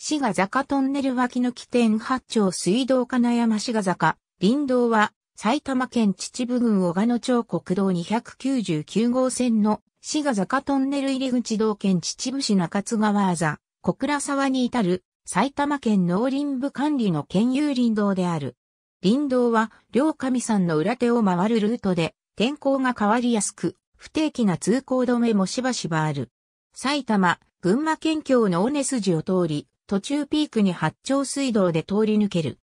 滋賀坂トンネル脇の起点八丁水道金山滋賀坂、林道は、埼玉県秩父郡小鹿野町国道299号線の滋賀坂トンネル入り口道県秩父市中津川あざ、小倉沢に至る埼玉県農林部管理の県有林道である。林道は、両神山の裏手を回るルートで、天候が変わりやすく、不定期な通行止めもしばしばある。埼玉、群馬県境の尾根筋を通り、途中ピークに八丁水道で通り抜ける。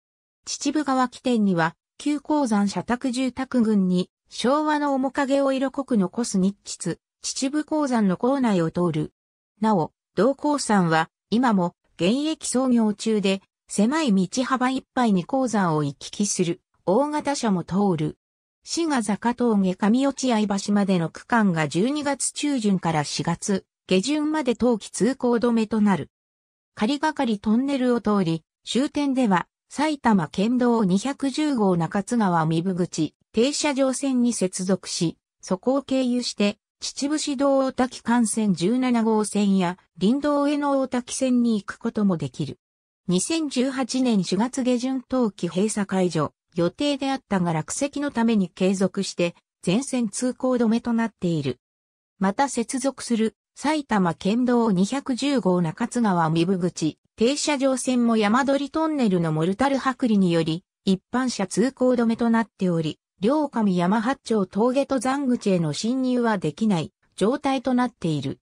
秩父川起点には、旧鉱山社宅住宅群に、昭和の面影を色濃く残す日秩、秩父鉱山の構内を通る。なお、同鉱山は、今も、現役創業中で、狭い道幅いっぱいに鉱山を行き来する、大型車も通る。滋賀坂峠上落合橋までの区間が12月中旬から4月、下旬まで冬季通行止めとなる。仮がかりトンネルを通り、終点では埼玉県道210号中津川三部口停車場線に接続し、そこを経由して秩父市道大滝幹線17号線や林道への大滝線に行くこともできる。2018年4月下旬冬季閉鎖解除、予定であったが落石のために継続して全線通行止めとなっている。また接続する埼玉県道210号中津川三部口、停車場線も山鳥トンネルのモルタル剥離により、一般車通行止めとなっており、両上山八丁峠登山口への侵入はできない状態となっている。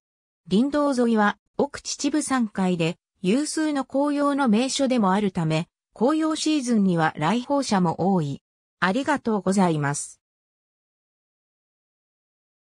林道沿いは奥秩父山階で有数の紅葉の名所でもあるため、紅葉シーズンには来訪者も多い。ありがとうございます。